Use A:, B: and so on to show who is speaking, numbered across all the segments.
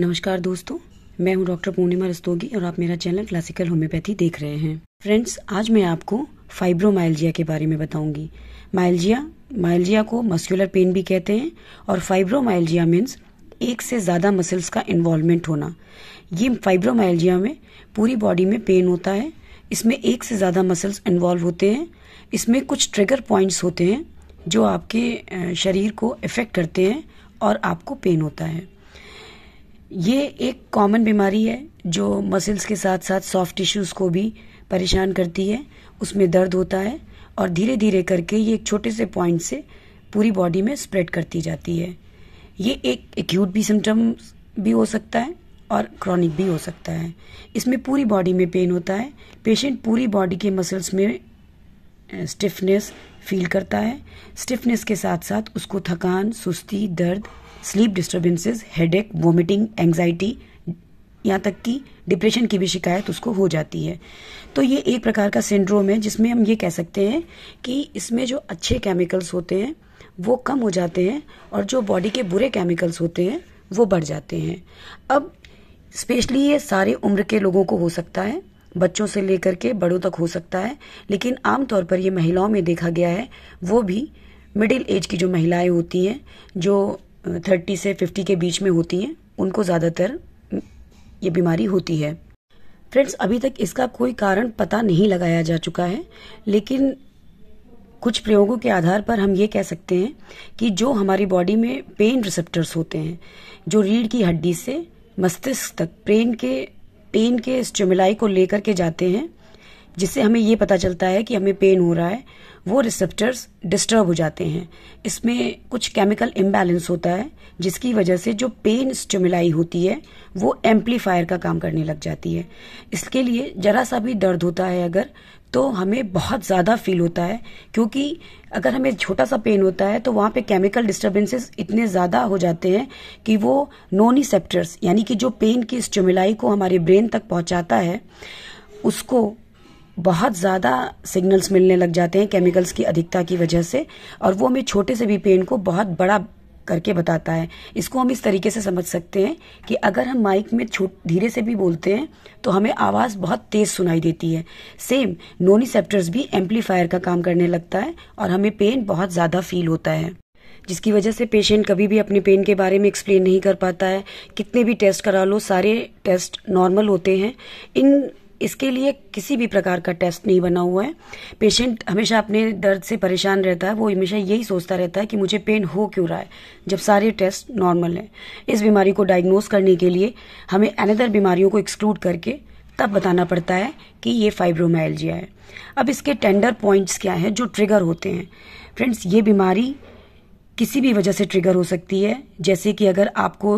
A: नमस्कार दोस्तों मैं हूं डॉक्टर पूर्णिमा रस्तोगी और आप मेरा चैनल क्लासिकल होम्योपैथी देख रहे हैं फ्रेंड्स आज मैं आपको फाइब्रोमायल्जिया के बारे में बताऊंगी माइलजिया माइलजिया को मस्कुलर पेन भी कहते हैं और फाइब्रोमायल्जिया मीन्स एक से ज़्यादा मसल्स का इन्वॉल्वमेंट होना ये फाइब्रोमायल्जिया में पूरी बॉडी में पेन होता है इसमें एक से ज़्यादा मसल्स इन्वॉल्व होते हैं इसमें कुछ ट्रिगर पॉइंट्स होते हैं जो आपके शरीर को इफ़ेक्ट करते हैं और आपको पेन होता है ये एक कॉमन बीमारी है जो मसल्स के साथ साथ सॉफ्ट टिश्यूज़ को भी परेशान करती है उसमें दर्द होता है और धीरे धीरे करके ये एक छोटे से पॉइंट से पूरी बॉडी में स्प्रेड करती जाती है ये एक एक्यूट भी सिम्टम भी हो सकता है और क्रॉनिक भी हो सकता है इसमें पूरी बॉडी में पेन होता है पेशेंट पूरी बॉडी के मसल्स में स्टिफनेस फील करता है स्टिफनेस के साथ साथ उसको थकान सुस्ती दर्द sleep disturbances headache vomiting anxiety यहाँ तक कि डिप्रेशन की भी शिकायत उसको हो जाती है तो ये एक प्रकार का सिंड्रोम है जिसमें हम ये कह सकते हैं कि इसमें जो अच्छे केमिकल्स होते हैं वो कम हो जाते हैं और जो बॉडी के बुरे केमिकल्स होते हैं वो बढ़ जाते हैं अब स्पेशली ये सारे उम्र के लोगों को हो सकता है बच्चों से लेकर के बड़ों तक हो सकता है लेकिन आमतौर पर ये महिलाओं में देखा गया है वो भी मिडिल एज की जो महिलाएं होती हैं जो थर्टी से फिफ्टी के बीच में होती हैं उनको ज़्यादातर ये बीमारी होती है फ्रेंड्स अभी तक इसका कोई कारण पता नहीं लगाया जा चुका है लेकिन कुछ प्रयोगों के आधार पर हम ये कह सकते हैं कि जो हमारी बॉडी में पेन रिसेप्टर्स होते हैं जो रीढ़ की हड्डी से मस्तिष्क तक पेन के पेन के स्टिमुलाई को लेकर के जाते हैं जिससे हमें ये पता चलता है कि हमें पेन हो रहा है वो रिसेप्टर्स डिस्टर्ब हो जाते हैं इसमें कुछ केमिकल इम्बैलेंस होता है जिसकी वजह से जो पेन स्टिमुलाई होती है वो एम्पलीफायर का काम करने लग जाती है इसके लिए जरा सा भी दर्द होता है अगर तो हमें बहुत ज़्यादा फील होता है क्योंकि अगर हमें छोटा सा पेन होता है तो वहाँ पे केमिकल डिस्टरबेंसेस इतने ज़्यादा हो जाते हैं कि वो सेप्टर्स यानी कि जो पेन की स्टमिलाई को हमारे ब्रेन तक पहुँचाता है उसको बहुत ज़्यादा सिग्नल्स मिलने लग जाते हैं केमिकल्स की अधिकता की वजह से और वो हमें छोटे से भी पेन को बहुत बड़ा करके बताता है इसको हम इस तरीके से समझ सकते हैं कि अगर हम माइक में छोट धीरे से भी बोलते हैं तो हमें आवाज़ बहुत तेज़ सुनाई देती है सेम नोनीसेप्टर्स भी एम्पलीफायर का काम करने लगता है और हमें पेन बहुत ज़्यादा फील होता है जिसकी वजह से पेशेंट कभी भी अपने पेन के बारे में एक्सप्लेन नहीं कर पाता है कितने भी टेस्ट करा लो सारे टेस्ट नॉर्मल होते हैं इन इसके लिए किसी भी प्रकार का टेस्ट नहीं बना हुआ है पेशेंट हमेशा अपने दर्द से परेशान रहता है वो हमेशा यही सोचता रहता है कि मुझे पेन हो क्यों रहा है जब सारे टेस्ट नॉर्मल हैं इस बीमारी को डायग्नोज करने के लिए हमें अनदर बीमारियों को एक्सक्लूड करके तब बताना पड़ता है कि ये फाइब्रोमाइलजिया है अब इसके टेंडर पॉइंट्स क्या हैं जो ट्रिगर होते हैं फ्रेंड्स ये बीमारी किसी भी वजह से ट्रिगर हो सकती है जैसे कि अगर आपको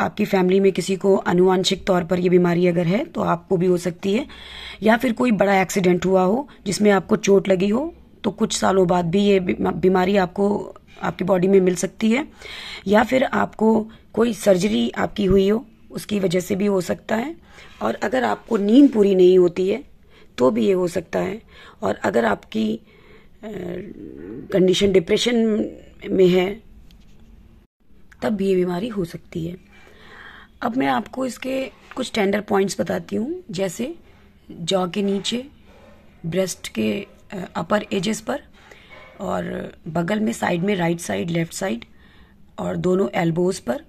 A: आपकी फैमिली में किसी को अनुवांशिक तौर पर यह बीमारी अगर है तो आपको भी हो सकती है या फिर कोई बड़ा एक्सीडेंट हुआ हो जिसमें आपको चोट लगी हो तो कुछ सालों बाद भी ये बीमारी आपको आपकी बॉडी में मिल सकती है या फिर आपको कोई सर्जरी आपकी हुई हो उसकी वजह से भी हो सकता है और अगर आपको नींद पूरी नहीं होती है तो भी ये हो सकता है और अगर आपकी कंडीशन डिप्रेशन में है तब भी ये बीमारी हो सकती है अब मैं आपको इसके कुछ टेंडर पॉइंट्स बताती हूँ जैसे जॉ के नीचे ब्रेस्ट के अपर एजेस पर और बगल में साइड में राइट साइड लेफ्ट साइड और दोनों एल्बोज पर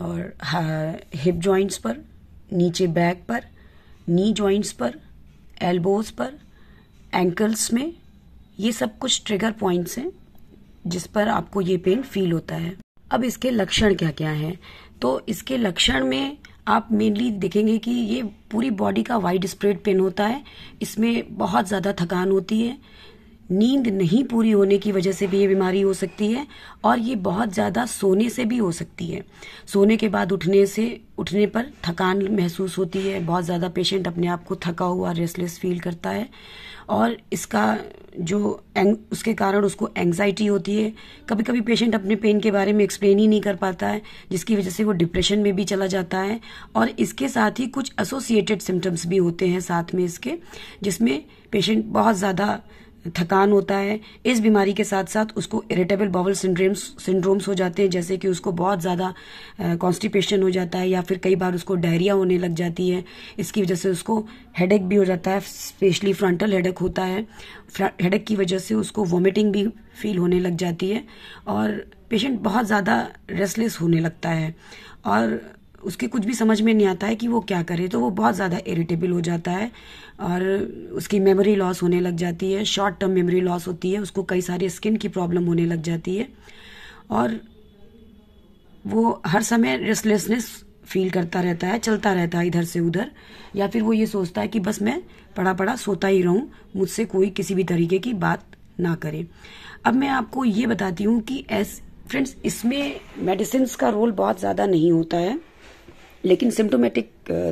A: और हिप जॉइंट्स पर नीचे बैक पर नी जॉइंट्स पर एल्बोज पर एंकल्स में ये सब कुछ ट्रिगर पॉइंट्स हैं जिस पर आपको ये पेन फील होता है अब इसके लक्षण क्या क्या हैं तो इसके लक्षण में आप मेनली देखेंगे कि ये पूरी बॉडी का वाइड स्प्रेड पेन होता है इसमें बहुत ज़्यादा थकान होती है नींद नहीं पूरी होने की वजह से भी ये बीमारी हो सकती है और ये बहुत ज़्यादा सोने से भी हो सकती है सोने के बाद उठने से उठने पर थकान महसूस होती है बहुत ज़्यादा पेशेंट अपने आप को थका हुआ रेस्टलेस फील करता है और इसका जो एंग, उसके कारण उसको एंग्जाइटी होती है कभी कभी पेशेंट अपने पेन के बारे में एक्सप्लेन ही नहीं कर पाता है जिसकी वजह से वो डिप्रेशन में भी चला जाता है और इसके साथ ही कुछ एसोसिएटेड सिम्टम्स भी होते हैं साथ में इसके जिसमें पेशेंट बहुत ज़्यादा थकान होता है इस बीमारी के साथ साथ उसको इरिटेबल बाउल सिंड्रोम्स सिंड्रोम्स हो जाते हैं जैसे कि उसको बहुत ज़्यादा कॉन्स्टिपेशन हो जाता है या फिर कई बार उसको डायरिया होने लग जाती है इसकी वजह से उसको हेडेक भी हो जाता है स्पेशली फ्रंटल हेडेक होता है हेडेक की वजह से उसको वॉमिटिंग भी फील होने लग जाती है और पेशेंट बहुत ज़्यादा रेस्टलेस होने लगता है और उसके कुछ भी समझ में नहीं आता है कि वो क्या करे तो वो बहुत ज़्यादा इरिटेबल हो जाता है और उसकी मेमोरी लॉस होने लग जाती है शॉर्ट टर्म मेमोरी लॉस होती है उसको कई सारी स्किन की प्रॉब्लम होने लग जाती है और वो हर समय रेस्टलेसनेस फील करता रहता है चलता रहता है इधर से उधर या फिर वो ये सोचता है कि बस मैं पड़ा पड़ा सोता ही रहूं मुझसे कोई किसी भी तरीके की बात ना करे अब मैं आपको ये बताती हूँ कि एस फ्रेंड्स इसमें मेडिसिन का रोल बहुत ज़्यादा नहीं होता है लेकिन सिम्टोमेटिक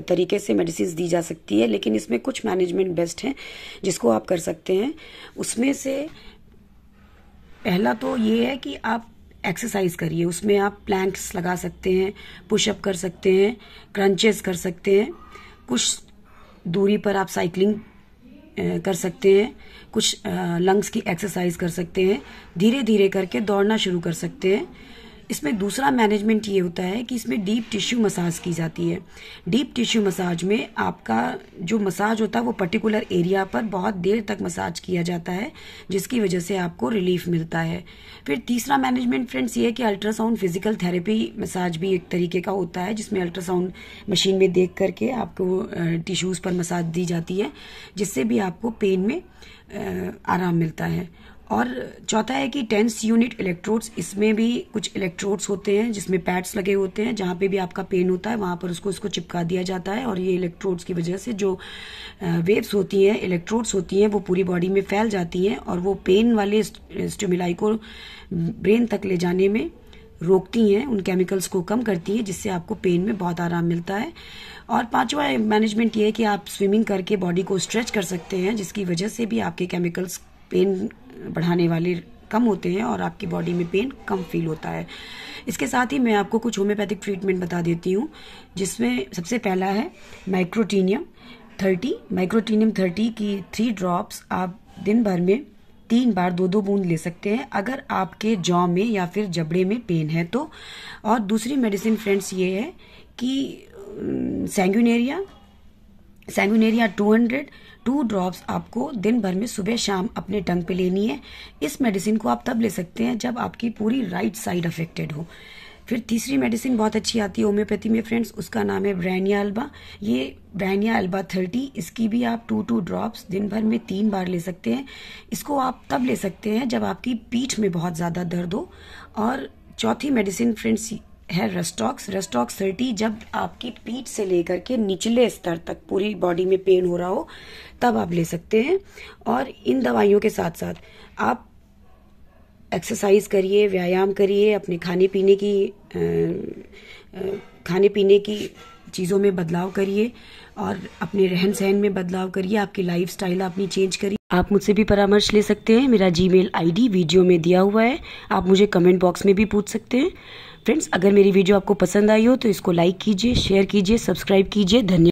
A: तरीके से मेडिसिन दी जा सकती है लेकिन इसमें कुछ मैनेजमेंट बेस्ट हैं जिसको आप कर सकते हैं उसमें से पहला तो ये है कि आप एक्सरसाइज करिए उसमें आप प्लैंक्स लगा सकते हैं पुशअप कर सकते हैं क्रंचेस कर सकते हैं कुछ दूरी पर आप साइकिलिंग कर सकते हैं कुछ लंग्स की एक्सरसाइज कर सकते हैं धीरे धीरे करके दौड़ना शुरू कर सकते हैं इसमें दूसरा मैनेजमेंट ये होता है कि इसमें डीप टिश्यू मसाज की जाती है डीप टिश्यू मसाज में आपका जो मसाज होता है वो पर्टिकुलर एरिया पर बहुत देर तक मसाज किया जाता है जिसकी वजह से आपको रिलीफ मिलता है फिर तीसरा मैनेजमेंट फ्रेंड्स ये है कि अल्ट्रासाउंड फिजिकल थेरेपी मसाज भी एक तरीके का होता है जिसमें अल्ट्रासाउंड मशीन में देख करके आपको टिश्यूज़ पर मसाज दी जाती है जिससे भी आपको पेन में आराम मिलता है और चौथा है कि टेंस यूनिट इलेक्ट्रोड्स इसमें भी कुछ इलेक्ट्रोड्स होते हैं जिसमें पैड्स लगे होते हैं जहाँ पे भी आपका पेन होता है वहाँ पर उसको इसको चिपका दिया जाता है और ये इलेक्ट्रोड्स की वजह से जो वेव्स होती हैं इलेक्ट्रोड्स होती हैं वो पूरी बॉडी में फैल जाती हैं और वो पेन वाले स्टिमुलाई को ब्रेन तक ले जाने में रोकती हैं उन केमिकल्स को कम करती हैं जिससे आपको पेन में बहुत आराम मिलता है और पांचवा मैनेजमेंट ये है कि आप स्विमिंग करके बॉडी को स्ट्रेच कर सकते हैं जिसकी वजह से भी आपके केमिकल्स पेन बढ़ाने वाले कम होते हैं और आपकी बॉडी में पेन कम फील होता है इसके साथ ही मैं आपको कुछ होम्योपैथिक ट्रीटमेंट बता देती हूँ जिसमें सबसे पहला है माइक्रोटीनियम थर्टी माइक्रोटीनियम थर्टी की थ्री ड्रॉप्स आप दिन भर में तीन बार दो दो बूंद ले सकते हैं अगर आपके जॉ में या फिर जबड़े में पेन है तो और दूसरी मेडिसिन फ्रेंड्स ये है कि sanguinaria sanguinaria hundred two drops आपको दिन भर में सुबह शाम अपने टंग पे लेनी है इस मेडिसिन को आप तब ले सकते हैं जब आपकी पूरी राइट साइड अफेक्टेड हो फिर तीसरी मेडिसिन बहुत अच्छी आती है होम्योपैथी में फ्रेंड्स उसका नाम है ब्रैनिया अल्बा ये ब्रैनिया अल्बा थर्टी इसकी भी आप टू टू ड्रॉप्स दिन भर में तीन बार ले सकते हैं इसको आप तब ले सकते हैं जब आपकी पीठ में बहुत ज़्यादा दर्द हो और चौथी मेडिसिन फ्रेंड्स है रेस्टॉक्स रेस्टॉक्स थर्टी जब आपकी पीठ से लेकर के निचले स्तर तक पूरी बॉडी में पेन हो रहा हो तब आप ले सकते हैं और इन दवाइयों के साथ साथ आप एक्सरसाइज करिए व्यायाम करिए अपने खाने पीने की खाने पीने की चीज़ों में बदलाव करिए और अपने रहन सहन में बदलाव करिए आपकी लाइफ स्टाइल अपनी चेंज करिए आप मुझसे भी परामर्श ले सकते हैं मेरा जीमेल आईडी वीडियो में दिया हुआ है आप मुझे कमेंट बॉक्स में भी पूछ सकते हैं फ्रेंड्स अगर मेरी वीडियो आपको पसंद आई हो तो इसको लाइक कीजिए शेयर कीजिए सब्सक्राइब कीजिए धन्यवाद